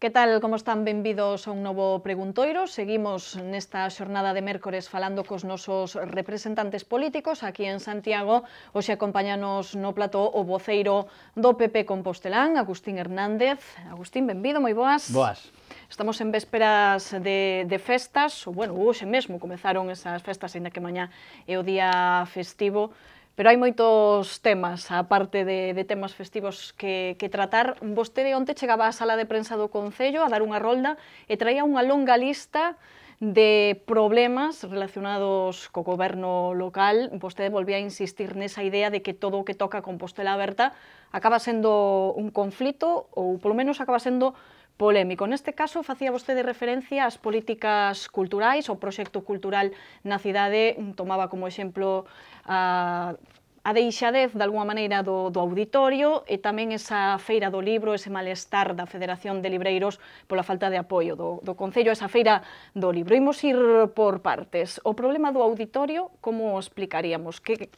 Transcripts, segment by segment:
Que tal, como están? Benvidos a un novo Preguntoiro. Seguimos nesta xornada de mércores falando cos nosos representantes políticos aquí en Santiago. Oxe, acompañanos no plató o voceiro do PP Compostelán, Agustín Hernández. Agustín, benvido, moi boas. Boas. Estamos en vésperas de, de festas, ou bueno, hoxe mesmo comezaron esas festas, ainda que mañá é o día festivo. Pero hai moitos temas, a parte de, de temas festivos que, que tratar. Vostede onte chegaba á sala de prensa do Concello a dar unha rolda e traía unha longa lista de problemas relacionados co goberno local, vostede volvía a insistir nesa idea de que todo o que toca Compostela Aberta acaba sendo un conflito ou polo menos acaba sendo polémico. Neste caso, facía vostede referencia ás políticas culturais, o proxecto cultural na cidade mm, tomaba como exemplo a a deixadez, de alguma maneira, do, do auditorio e tamén esa feira do libro, ese malestar da Federación de Libreiros pola falta de apoio do, do Concello, esa feira do libro. Imos ir por partes. O problema do auditorio, como explicaríamos? Que,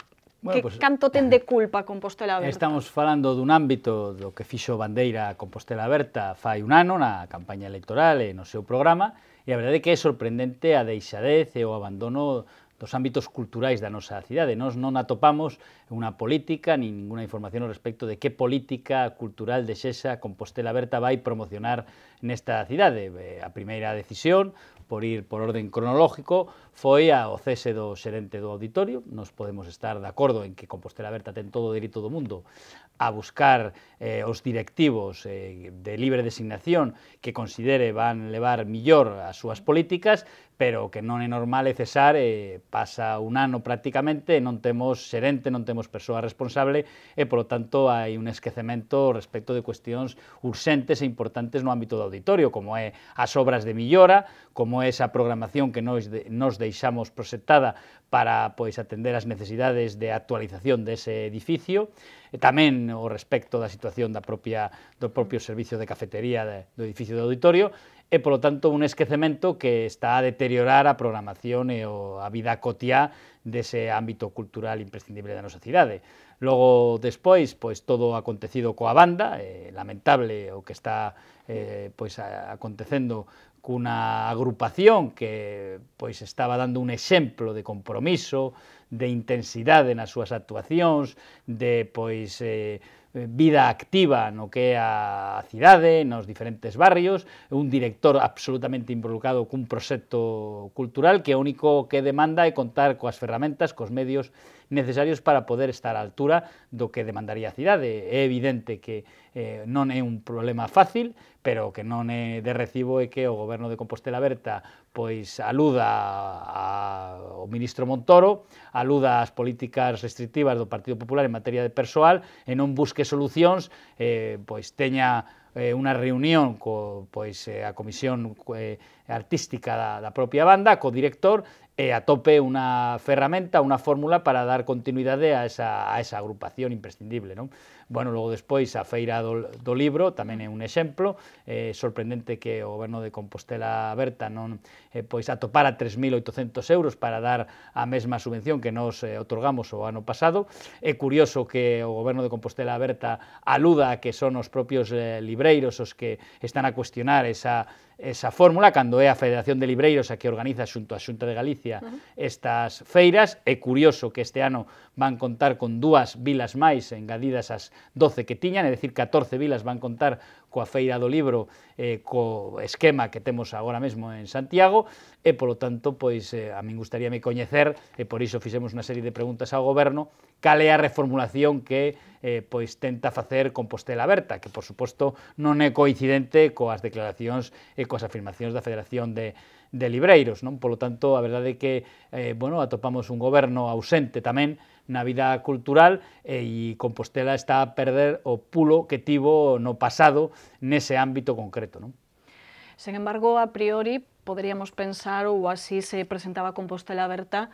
Bueno, que pues, canto ten de culpa Compostela Aberta? Estamos falando dun ámbito do que fixo Bandeira Compostela Aberta fai un ano na campaña electoral e no seu programa, e a verdade é que é sorprendente a deixadez e o abandono dos ámbitos culturais da nosa cidade. Nós non atopamos unha política ni ninguna información ao respecto de que política cultural de Xesa Compostela Aberta vai promocionar nesta cidade. Eh, a primeira decisión, por ir por orden cronológico, foi ao cese do xerente do auditorio, nos podemos estar de acordo en que Compostela Aberta ten todo o delito do mundo a buscar eh, os directivos eh, de libre designación que considere van levar millor as súas políticas, pero que non é normal é cesar, eh, pasa un ano prácticamente, non temos xerente, non temos persoa responsable, e polo tanto hai un esquecemento respecto de cuestións urxentes e importantes no ámbito do auditorio, como é as obras de millora, como é esa programación que nos, de, nos deixamos proxectada para pois atender as necesidades de actualización dese edificio, e tamén o respecto da situación da propia do propio servicio de cafetería de, do edificio do auditorio e, polo tanto, un esquecemento que está a deteriorar a programación e o, a vida cotiá dese ámbito cultural imprescindible da nosa cidade. Logo, despois, pois todo o acontecido coa banda, eh, lamentable o que está eh, pois, acontecendo cunha agrupación que pois estaba dando un exemplo de compromiso, de intensidade nas súas actuacións, de pois eh, vida activa no que é a cidade, nos diferentes barrios, un director absolutamente involucrado cun proxecto cultural que o único que demanda é contar coas ferramentas, cos medios necesarios para poder estar á altura do que demandaría a cidade. É evidente que eh, non é un problema fácil, pero que non é de recibo é que o goberno de Compostela Berta pois aluda ao ministro Montoro, aluda ás políticas restrictivas do Partido Popular en materia de persoal e non busque solucións, eh, pois teña eh, unha reunión co, pois, eh, a Comisión eh, artística da, da propia banda, co director, e atope unha ferramenta, unha fórmula para dar continuidade a esa, a esa agrupación imprescindible. Non? Bueno, logo despois a Feira do, do Libro tamén é un exemplo, eh, sorprendente que o goberno de Compostela Berta non eh, pois atopara 3.800 euros para dar a mesma subvención que nos eh, otorgamos o ano pasado. É curioso que o goberno de Compostela Berta aluda a que son os propios eh, libreiros os que están a cuestionar esa esa fórmula cando é a Federación de Libreiros a que organiza xunto a Xunta de Galicia uh -huh. estas feiras. É curioso que este ano van contar con dúas vilas máis engadidas ás 12 que tiñan, é dicir, 14 vilas van contar coa Feira do Libro eh, co esquema que temos agora mesmo en Santiago e, polo tanto, pois eh, a min gustaríame coñecer e por iso fixemos unha serie de preguntas ao goberno cal é a reformulación que eh, pois tenta facer Compostela Aberta, que, por suposto, non é coincidente coas declaracións e coas afirmacións da Federación de de Libreiros, non? Polo tanto, a verdade é que eh, bueno, atopamos un goberno ausente tamén na vida cultural e, Compostela está a perder o pulo que tivo no pasado nese ámbito concreto, non? Sen embargo, a priori, poderíamos pensar, ou así se presentaba Compostela Berta,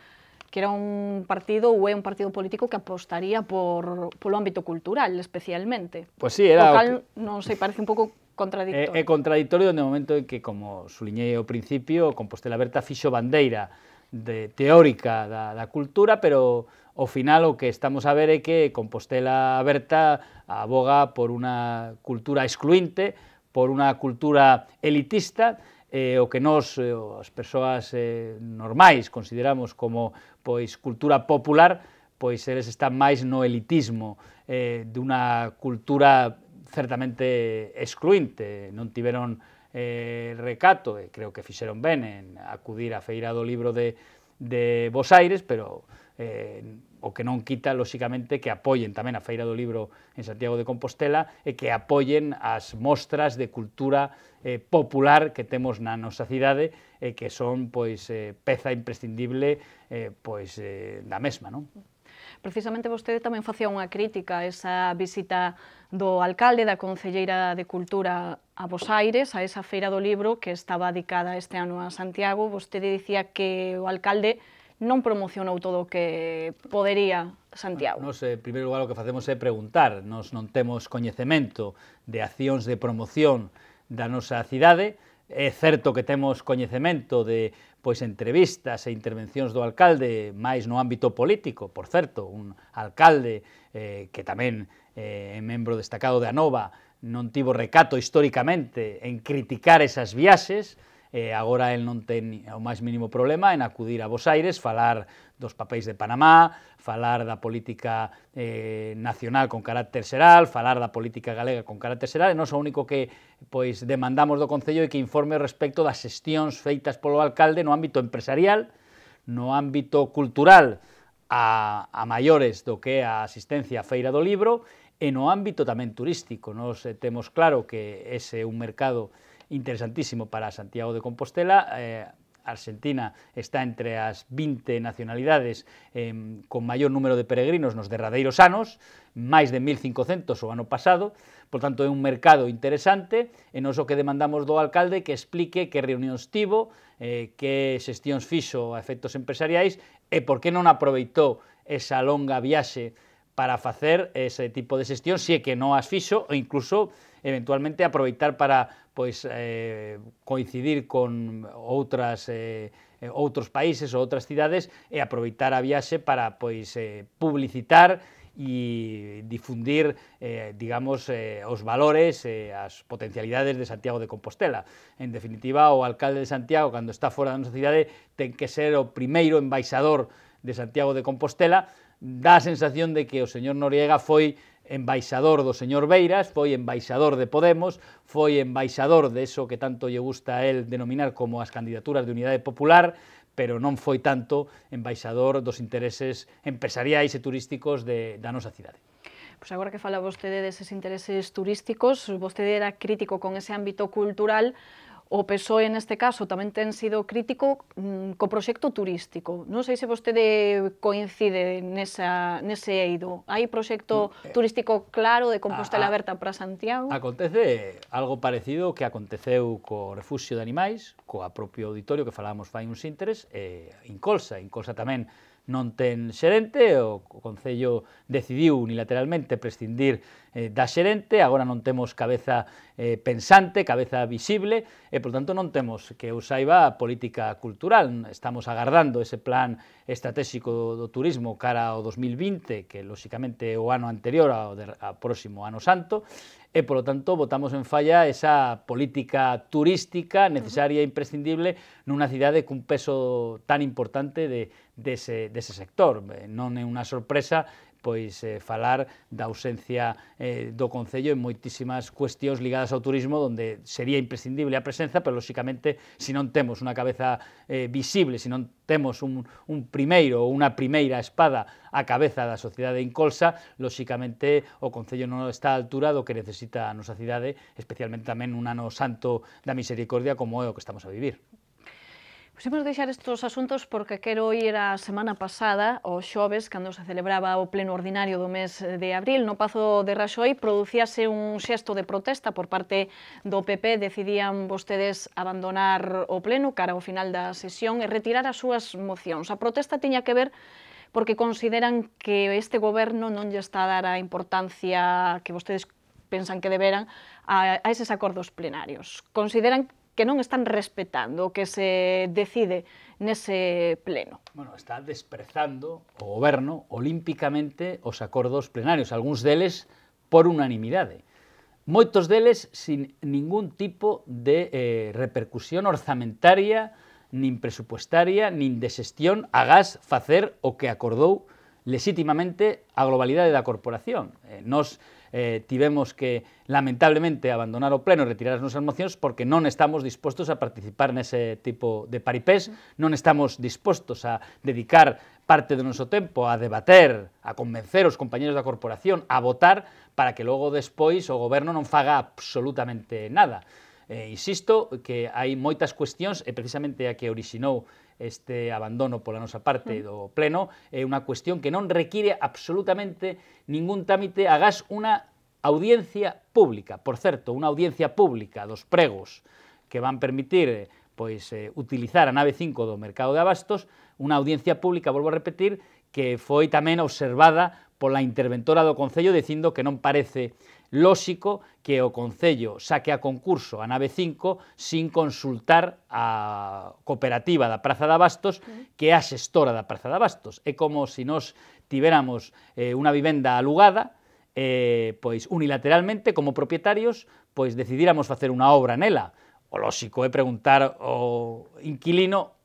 que era un partido ou é un partido político que apostaría por polo ámbito cultural especialmente. Pois pues sí, era o cal, o que... non sei, parece un pouco contradictorio. É, é contradictorio no momento en que, como suliñei ao principio, Compostela Berta fixo bandeira de, teórica da, da cultura, pero ao final o que estamos a ver é que Compostela Berta aboga por unha cultura excluinte, por unha cultura elitista, eh, o que nós, eh, as persoas eh, normais, consideramos como pois cultura popular, pois eles están máis no elitismo eh, dunha cultura certamente excluinte, non tiveron eh, recato, e creo que fixeron ben en acudir á Feira do Libro de, de Bos Aires, pero eh, o que non quita, lóxicamente, que apoyen tamén a Feira do Libro en Santiago de Compostela e que apoyen as mostras de cultura eh, popular que temos na nosa cidade e que son pois eh, peza imprescindible eh, pois eh, da mesma, non? Precisamente vostede tamén facía unha crítica a esa visita do alcalde da Concelleira de Cultura a Bos Aires, a esa feira do libro que estaba dedicada este ano a Santiago. Vostede dicía que o alcalde non promocionou todo o que podería Santiago. Nos, en eh, primeiro lugar, o que facemos é preguntar. Nos non temos coñecemento de accións de promoción da nosa cidade. É certo que temos coñecemento de pois entrevistas e intervencións do alcalde, máis no ámbito político, por certo, un alcalde eh, que tamén eh, é membro destacado de Anova, non tivo recato históricamente en criticar esas viaxes, eh, agora el non ten o máis mínimo problema en acudir a Bos Aires, falar dos papéis de Panamá, falar da política eh, nacional con carácter xeral, falar da política galega con carácter xeral, e non o único que pois demandamos do Concello é que informe respecto das xestións feitas polo alcalde no ámbito empresarial, no ámbito cultural, a, a maiores do que a asistencia á Feira do Libro, e no ámbito tamén turístico. Nos eh, temos claro que ese é un mercado interesantísimo para Santiago de Compostela. Eh, Argentina está entre as 20 nacionalidades eh, con maior número de peregrinos nos derradeiros anos, máis de 1.500 o ano pasado, por tanto é un mercado interesante, e nos o que demandamos do alcalde que explique que reunións tivo, eh, que xestións fixo a efectos empresariais, e por que non aproveitou esa longa viaxe para facer ese tipo de xestión se é que non as fixo ou incluso eventualmente aproveitar para pois eh, coincidir con outras eh, eh, outros países ou outras cidades e aproveitar a viaxe para pois eh, publicitar e difundir, eh, digamos, eh, os valores e eh, as potencialidades de Santiago de Compostela. En definitiva, o alcalde de Santiago, cando está fora da nosa cidade, ten que ser o primeiro embaixador de Santiago de Compostela dá a sensación de que o señor Noriega foi embaixador do señor Beiras, foi embaixador de Podemos, foi embaixador de eso que tanto lle gusta a él denominar como as candidaturas de unidade popular, pero non foi tanto embaixador dos intereses empresariais e turísticos de, da nosa cidade. Pois agora que fala vostede deses intereses turísticos, vostede era crítico con ese ámbito cultural, O PSOE, este caso, tamén ten sido crítico mm, co proxecto turístico. Non sei se vostede coincide nesa, nese eido. Hai proxecto mm, eh, turístico claro de Compostela Aberta para Santiago? Acontece algo parecido que aconteceu co refuxio de animais, coa propio auditorio que falábamos fai uns ínteres, e Incolsa. Incolsa tamén non ten xerente, o Concello decidiu unilateralmente prescindir eh, da xerente, agora non temos cabeza eh, pensante, cabeza visible, e, por tanto, non temos que eu saiba a política cultural. Estamos agardando ese plan estratégico do turismo cara ao 2020, que, lóxicamente, é o ano anterior ao, de, ao próximo ano santo, e, polo tanto, votamos en falla esa política turística necesaria e imprescindible nunha cidade cun peso tan importante de, dese, dese sector. Eh, non é unha sorpresa pois eh, falar da ausencia eh, do Concello en moitísimas cuestións ligadas ao turismo onde sería imprescindible a presenza, pero lóxicamente se non temos unha cabeza eh, visible, se non temos un, un primeiro ou unha primeira espada a cabeza da sociedade incolsa, lóxicamente o Concello non está a altura do que necesita a nosa cidade, especialmente tamén un ano santo da misericordia como é o que estamos a vivir. Pois imos deixar estes asuntos porque quero ir a semana pasada, o xoves, cando se celebraba o pleno ordinario do mes de abril, no Pazo de Raxoi, producíase un xesto de protesta por parte do PP. Decidían vostedes abandonar o pleno cara ao final da sesión e retirar as súas mocións. A protesta tiña que ver porque consideran que este goberno non lle está a dar a importancia que vostedes pensan que deberan a, a eses acordos plenarios. Consideran que non están respetando o que se decide nese pleno. Bueno, está desprezando o goberno olímpicamente os acordos plenarios, algúns deles por unanimidade. Moitos deles sin ningún tipo de eh, repercusión orzamentaria, nin presupuestaria, nin de xestión a gas facer o que acordou lexítimamente a globalidade da corporación. Eh, nos eh, tivemos que lamentablemente abandonar o pleno e retirar as nosas mocións porque non estamos dispostos a participar nese tipo de paripés, non estamos dispostos a dedicar parte do noso tempo a debater, a convencer os compañeros da corporación, a votar para que logo despois o goberno non faga absolutamente nada. Eh, insisto que hai moitas cuestións e precisamente a que orixinou este abandono pola nosa parte mm. do Pleno, é unha cuestión que non require absolutamente ningún trámite, agás unha audiencia pública, por certo, unha audiencia pública dos pregos que van permitir eh, pois eh, utilizar a nave 5 do mercado de abastos, unha audiencia pública, volvo a repetir, que foi tamén observada pola interventora do Concello dicindo que non parece lóxico que o Concello saque a concurso a nave 5 sin consultar a cooperativa da Praza de Abastos que é a xestora da Praza de Abastos. É como se nós tiveramos eh, unha vivenda alugada, eh, pois unilateralmente como propietarios, pois decidiramos facer unha obra nela. O lóxico é preguntar ao inquilino,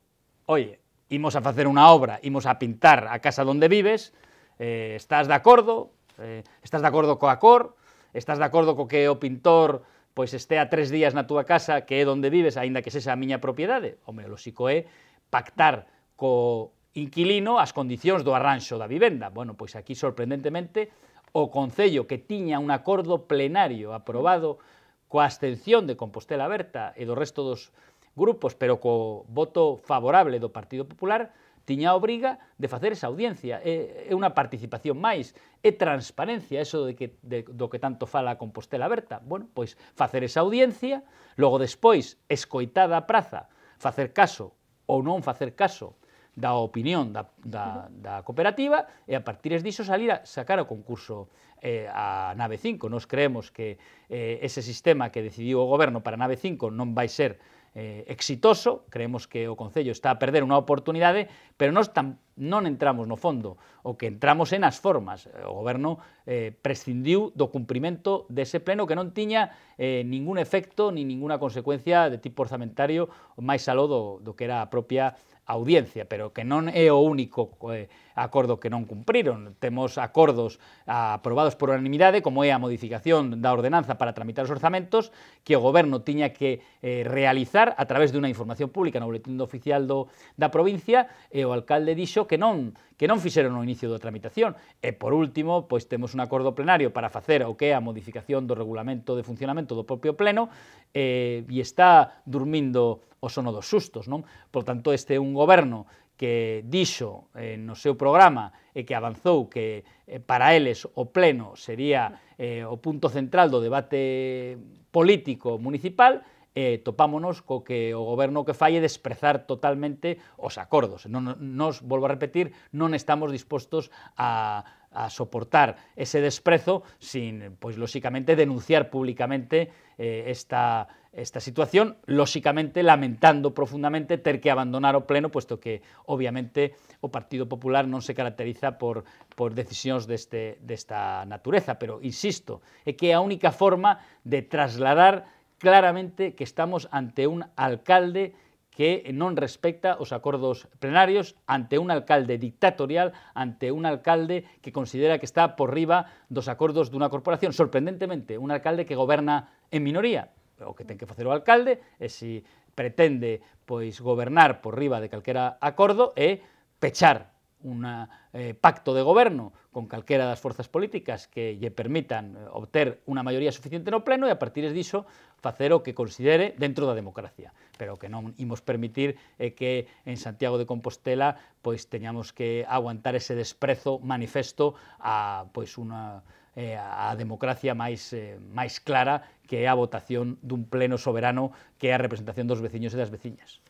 oye, imos a facer unha obra, imos a pintar a casa onde vives, eh, estás de acordo, eh, estás de acordo coa cor, estás de acordo co que o pintor pois estea tres días na túa casa, que é onde vives, aínda que sexa a miña propiedade. O meu lóxico é pactar co inquilino as condicións do arranxo da vivenda. Bueno, pois aquí, sorprendentemente, o Concello que tiña un acordo plenario aprobado coa abstención de Compostela Berta e do resto dos grupos, pero co voto favorable do Partido Popular, tiña a obriga de facer esa audiencia. É, é unha participación máis, é transparencia, eso de que, de, do que tanto fala a Compostela Berta. Bueno, pois facer esa audiencia, logo despois escoitada a praza, facer caso ou non facer caso da opinión da, da, da cooperativa e a partir diso salir a sacar o concurso eh, a Nave 5. Nos creemos que eh, ese sistema que decidiu o goberno para Nave 5 non vai ser eh, exitoso, creemos que o Concello está a perder unha oportunidade, pero nós tam, non entramos no fondo, o que entramos en as formas. O goberno eh, prescindiu do cumprimento dese pleno que non tiña eh, ningún efecto ni ninguna consecuencia de tipo orzamentario máis aló do, do que era a propia audiencia, pero que non é o único eh, acordo que non cumpriron. Temos acordos ah, aprobados por unanimidade, como é a modificación da ordenanza para tramitar os orzamentos, que o goberno tiña que eh, realizar a través de unha información pública no boletín oficial do, da provincia, e o alcalde dixo que non que non fixeron o inicio da tramitación. E, por último, pois temos un acordo plenario para facer o que é a modificación do regulamento de funcionamento do propio pleno eh, e está durmindo o sono dos sustos. Non? Por tanto, este é un goberno que dixo eh, no seu programa e que avanzou que eh, para eles o pleno sería eh, o punto central do debate político municipal, eh, topámonos co que o goberno que fai é desprezar totalmente os acordos. Non, nos, volvo a repetir, non estamos dispostos a a soportar ese desprezo sin, pues lógicamente, denunciar públicamente eh, esta, esta situación, lógicamente lamentando profundamente tener que abandonar o pleno, puesto que, obviamente, o Partido Popular no se caracteriza por, por este, de esta naturaleza. pero, insisto, es que la única forma de trasladar claramente que estamos ante un alcalde que non respecta os acordos plenarios ante un alcalde dictatorial, ante un alcalde que considera que está por riba dos acordos dunha corporación. Sorprendentemente, un alcalde que goberna en minoría. O que ten que facer o alcalde é se pretende pois gobernar por riba de calquera acordo é pechar unha eh, pacto de goberno con calquera das forzas políticas que lle permitan eh, obter unha maioría suficiente no pleno e a partir diso facer o que considere dentro da democracia, pero que non imos permitir eh, que en Santiago de Compostela pois teñamos que aguantar ese desprezo manifesto a pois unha eh, a democracia máis eh, máis clara que é a votación dun pleno soberano que é a representación dos veciños e das veciñas.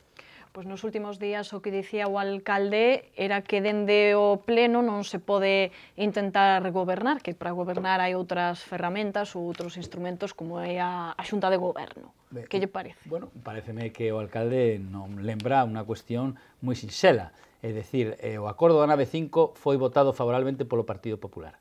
Pois nos últimos días o que dicía o alcalde era que dende o pleno non se pode intentar gobernar, que para gobernar hai outras ferramentas ou outros instrumentos como é a, xunta de goberno. que lle parece? Bueno, pareceme que o alcalde non lembra unha cuestión moi sinxela. É dicir, eh, o acordo da nave 5 foi votado favorablemente polo Partido Popular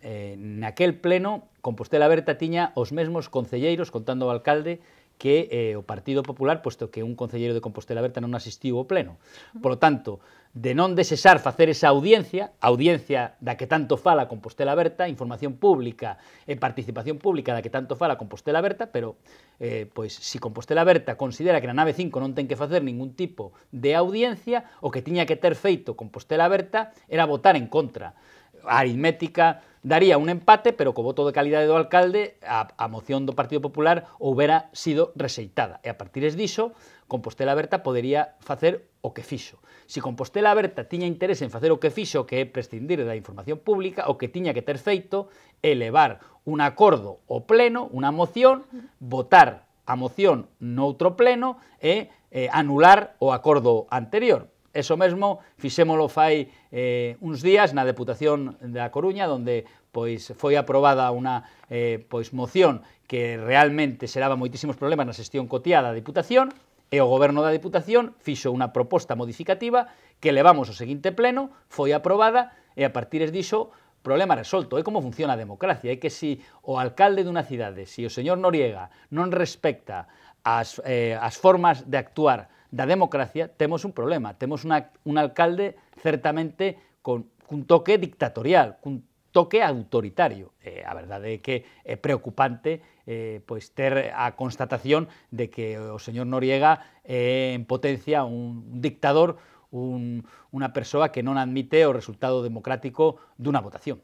eh, naquel pleno Compostela Berta tiña os mesmos concelleiros, contando o alcalde, que eh, o Partido Popular, posto que un concelleiro de Compostela Berta non asistiu ao pleno. Por lo tanto, de non desesar facer esa audiencia, audiencia da que tanto fala Compostela Berta, información pública e participación pública da que tanto fala Compostela Berta, pero eh, pois si Compostela Berta considera que na nave 5 non ten que facer ningún tipo de audiencia, o que tiña que ter feito Compostela Berta era votar en contra aritmética daría un empate, pero co voto de calidade do alcalde a, a moción do Partido Popular houbera sido rexeitada. E a partir diso, Compostela Berta podería facer o que fixo. Se Compostela Berta tiña interese en facer o que fixo, que é prescindir da información pública, o que tiña que ter feito é un acordo ao pleno, unha moción, votar a moción noutro pleno e eh, anular o acordo anterior Eso mesmo fixémolo fai eh, uns días na Deputación da Coruña, onde pois foi aprobada unha eh, pois moción que realmente xeraba moitísimos problemas na xestión cotía da Diputación, e o Goberno da Diputación fixo unha proposta modificativa que levamos ao seguinte pleno, foi aprobada e a partir diso problema resolto. É como funciona a democracia, é que si o alcalde dunha cidade, si o señor Noriega non respecta as, eh, as formas de actuar la democracia, tenemos un problema. tenemos un alcalde ciertamente con un toque dictatorial, un toque autoritario. Eh, la a es que es preocupante eh, pues, a constatación de que el oh, señor Noriega eh, en potencia un dictador, una persona que no admite el resultado democrático de una votación.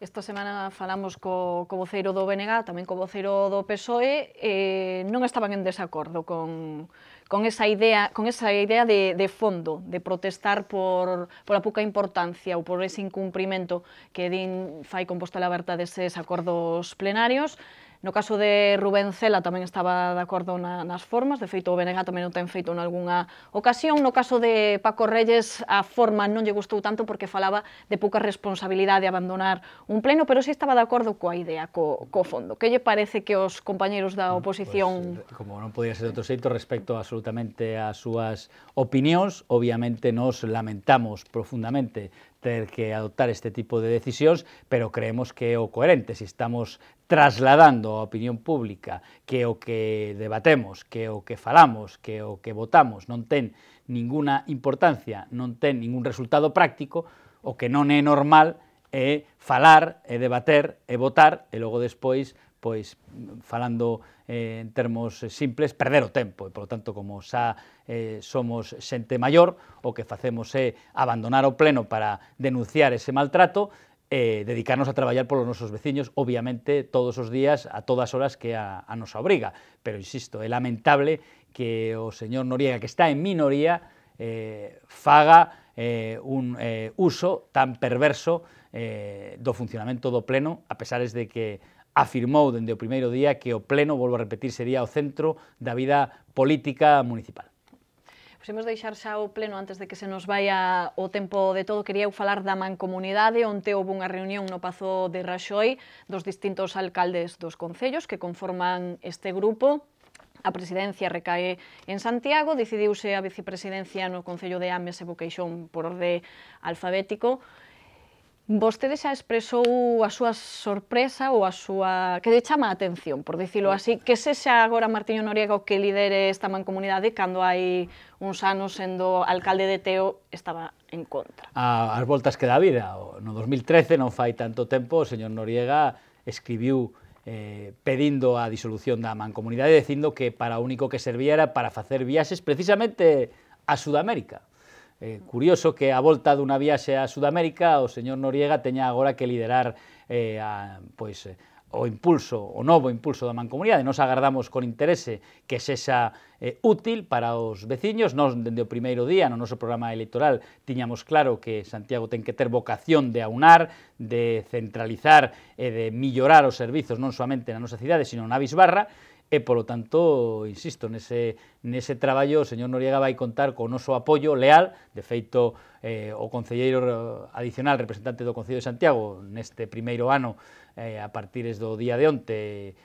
Esta semana falamos co, co voceiro do BNG, tamén co voceiro do PSOE, eh, non estaban en desacordo con, con esa idea, con esa idea de, de fondo, de protestar por, pola pouca importancia ou por ese incumprimento que din fai la verdad deses acordos plenarios, No caso de Rubén Cela tamén estaba de acordo na, nas formas, de feito o BNG tamén o ten feito en algunha ocasión. No caso de Paco Reyes a forma non lle gustou tanto porque falaba de pouca responsabilidade de abandonar un pleno, pero si sí estaba de acordo coa idea, co, co fondo. Que lle parece que os compañeiros da oposición... Pues, eh, como non podía ser de outro xeito, respecto absolutamente ás súas opinións, obviamente nos lamentamos profundamente ter que adoptar este tipo de decisións, pero creemos que é o coherente, se estamos trasladando a opinión pública que o que debatemos, que o que falamos, que o que votamos non ten ninguna importancia, non ten ningún resultado práctico, o que non é normal é falar, é debater, é votar, e logo despois pois falando eh, en termos eh, simples, perder o tempo, e polo tanto como xa eh, somos xente maior, o que facemos é abandonar o pleno para denunciar ese maltrato, eh, dedicarnos a traballar polos nosos veciños, obviamente todos os días, a todas horas que a, a nosa obriga. Pero, insisto, é lamentable que o señor Noriega, que está en minoría, eh, faga eh, un eh, uso tan perverso eh, do funcionamento do pleno, a pesares de que afirmou dende o primeiro día que o pleno, volvo a repetir, sería o centro da vida política municipal. Posemos deixar xa o pleno antes de que se nos vaia o tempo de todo. Quería eu falar da mancomunidade, onte houve unha reunión no Pazo de Raxoi dos distintos alcaldes dos concellos que conforman este grupo. A presidencia recae en Santiago, decidiuse a vicepresidencia no Concello de Ames e Boqueixón por orde alfabético. Vostede xa expresou a súa sorpresa ou a súa... que lle chama a atención, por dicilo así, que se xa agora Martiño Noriega o que lidere esta mancomunidade cando hai uns anos sendo alcalde de Teo estaba en contra. A, as voltas que dá vida, no 2013 non fai tanto tempo, o señor Noriega escribiu eh, pedindo a disolución da mancomunidade dicindo que para o único que servía era para facer viaxes precisamente a Sudamérica Eh, curioso que a volta dunha viaxe a Sudamérica o señor Noriega teña agora que liderar eh, a, pois, eh, o impulso, o novo impulso da mancomunidade. Nos agardamos con interese que sexa eh, útil para os veciños. Nos, dende o primeiro día, no noso programa electoral, tiñamos claro que Santiago ten que ter vocación de aunar, de centralizar e de millorar os servizos non somente na nosa cidade, sino na Bisbarra E, polo tanto, insisto, nese, nese traballo o señor Noriega vai contar co noso apoio leal, de feito, eh, o Concelleiro adicional representante do Concello de Santiago neste primeiro ano eh, a partires do día de onte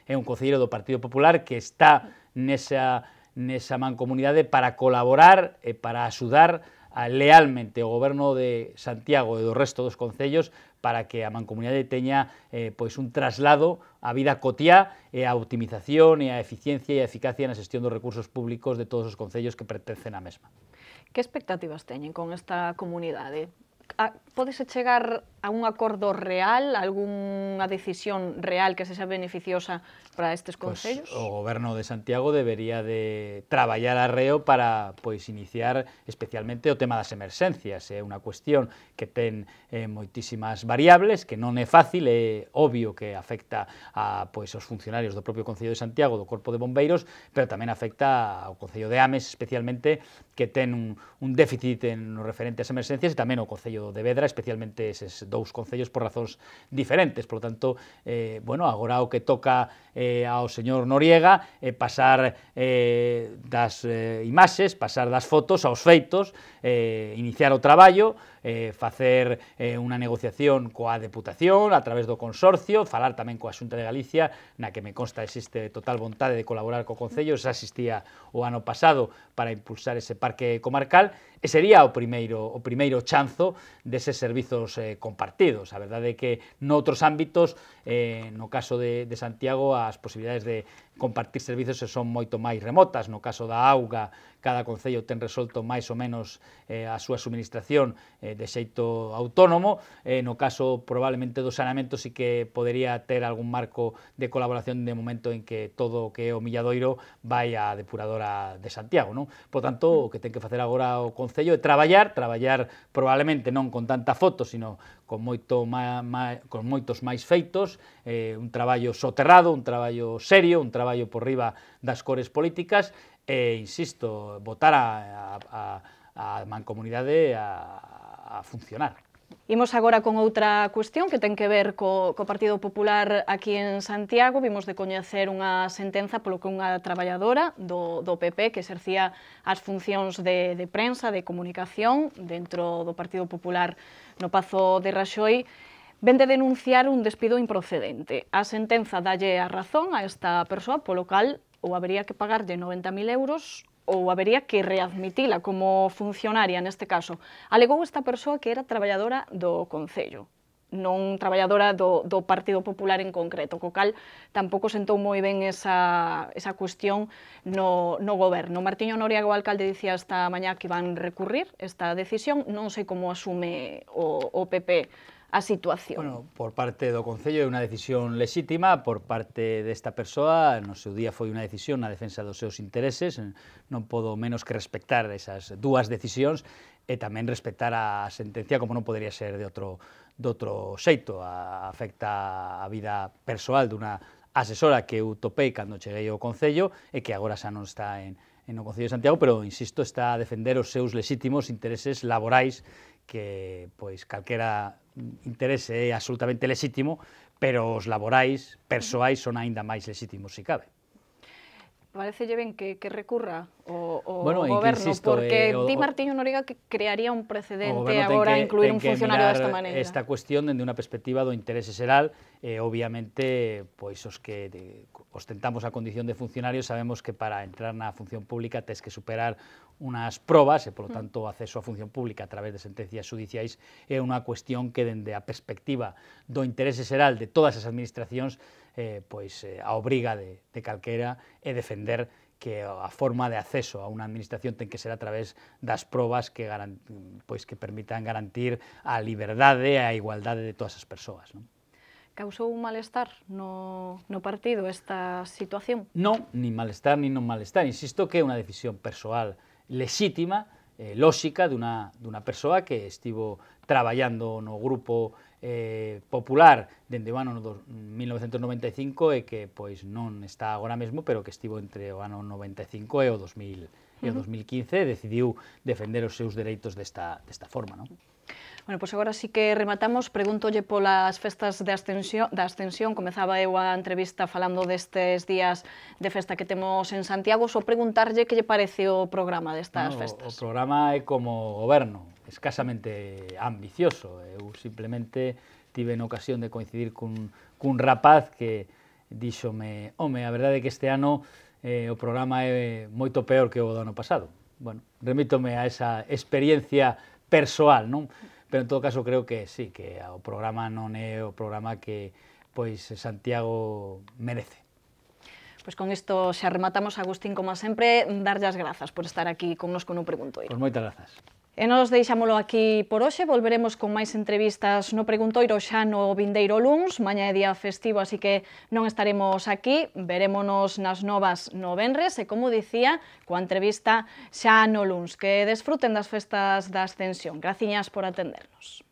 é un Concelleiro do Partido Popular que está nesa, nesa mancomunidade para colaborar e para axudar a, lealmente o goberno de Santiago e do resto dos concellos para que a mancomunidade teña eh, pois un traslado a vida cotiá e a optimización e a eficiencia e a eficacia na xestión dos recursos públicos de todos os concellos que pertencen á mesma. Que expectativas teñen con esta comunidade? A, ah, podese chegar algún acordo real, algunha decisión real que se sea beneficiosa para estes concellos? Pois, pues, o goberno de Santiago debería de traballar arreo para pois iniciar especialmente o tema das emerxencias, é unha cuestión que ten eh, moitísimas variables, que non é fácil, é obvio que afecta a pois os funcionarios do propio Concello de Santiago, do Corpo de Bombeiros, pero tamén afecta ao Concello de Ames especialmente que ten un, un déficit en no referente ás emerxencias e tamén o Concello de Vedra, especialmente eses dous concellos por razóns diferentes. Por lo tanto, eh, bueno, agora o que toca eh, ao señor Noriega é pasar eh, das eh, imaxes, pasar das fotos aos feitos, eh, iniciar o traballo, eh, facer eh, unha negociación coa Deputación, a través do Consorcio, falar tamén coa Xunta de Galicia, na que me consta existe total vontade de colaborar co Concello, xa existía o ano pasado para impulsar ese parque comarcal, e sería o primeiro, o primeiro chanzo deses servizos eh, compartidos partidos. A verdad de que otros ámbitos, eh, en no caso de, de Santiago, las posibilidades de, compartir servizos e son moito máis remotas. No caso da auga, cada concello ten resolto máis ou menos eh, a súa suministración eh, de xeito autónomo. Eh, no caso, probablemente, do saneamento sí que podería ter algún marco de colaboración de momento en que todo o que é o Milladoiro vai á depuradora de Santiago. Non? Por tanto, o que ten que facer agora o Concello é traballar, traballar probablemente non con tanta foto, sino con, moito má, má, con moitos máis feitos, eh, un traballo soterrado, un traballo serio, un traballo traballo por riba das cores políticas e, insisto, votar a, a, a mancomunidade a, a funcionar. Imos agora con outra cuestión que ten que ver co, co Partido Popular aquí en Santiago. Vimos de coñecer unha sentenza polo que unha traballadora do, do PP que exercía as funcións de, de prensa, de comunicación dentro do Partido Popular no Pazo de Raxoi ven de denunciar un despido improcedente. A sentenza dalle a razón a esta persoa, polo cal ou habería que pagarlle 90.000 euros ou habería que readmitila como funcionaria neste caso. Alegou esta persoa que era traballadora do Concello non traballadora do, do Partido Popular en concreto, co cal tampouco sentou moi ben esa, esa cuestión no, no goberno. Martiño Noriago, o alcalde, dicía esta mañá que van recurrir esta decisión, non sei como asume o, o PP a situación. Bueno, por parte do Concello é unha decisión lexítima, por parte desta persoa, no seu día foi unha decisión na defensa dos seus intereses, non podo menos que respectar esas dúas decisións e tamén respectar a sentencia como non podría ser de outro, de outro xeito. A, afecta a vida persoal dunha asesora que eu topei cando cheguei ao Concello e que agora xa non está en, en o Concello de Santiago, pero, insisto, está a defender os seus lexítimos intereses laborais que pois calquera interese é absolutamente lexítimo, pero os laborais, persoais son aínda máis lexítimos se cabe lle ben que, que recurra o, o bueno, goberno, insisto, porque eh, o, di Martiño Noriga que crearía un precedente agora que, incluir un funcionario desta maneira. Esta cuestión dende unha perspectiva do interese xeral, eh, obviamente, pois os que de, ostentamos a condición de funcionario sabemos que para entrar na función pública tens que superar unhas probas e, polo mm. tanto, o acceso á función pública a través de sentencias judiciais é unha cuestión que dende a perspectiva do interese xeral de todas as administracións eh, pois, eh, a obriga de, de calquera e defender que a forma de acceso a unha administración ten que ser a través das probas que garan, pois que permitan garantir a liberdade e a igualdade de todas as persoas. Non? Causou un malestar no, no partido esta situación? Non, ni malestar, ni non malestar. Insisto que é unha decisión persoal lexítima eh, lóxica dunha, dunha persoa que estivo traballando no grupo eh, popular dende o ano do 1995 e que pois non está agora mesmo, pero que estivo entre o ano 95 e o 2000 e o 2015 decidiu defender os seus dereitos desta, desta forma, non? Bueno, pois agora sí que rematamos. Pregúntolle polas festas de ascensión, da Ascensión. Comezaba eu a entrevista falando destes días de festa que temos en Santiago. Só preguntarlle que lle parece o programa destas no, festas. O programa é como goberno, escasamente ambicioso. Eu simplemente tive en ocasión de coincidir cun, cun rapaz que díxome, home, a verdade é que este ano eh, o programa é moito peor que o do ano pasado. Bueno, remítome a esa experiencia persoal, non? Pero en todo caso creo que sí, que o programa non é o programa que pois Santiago merece. Pois con isto xa rematamos, Agustín, como sempre, darlle as grazas por estar aquí connosco no Preguntoiro. Pois moitas grazas. E nos deixámolo aquí por hoxe, volveremos con máis entrevistas no Preguntoiro xa no Vindeiro Luns, mañá é día festivo, así que non estaremos aquí, verémonos nas novas no e, como dicía, coa entrevista xa no Luns. Que desfruten das festas da Ascensión. Graciñas por atendernos.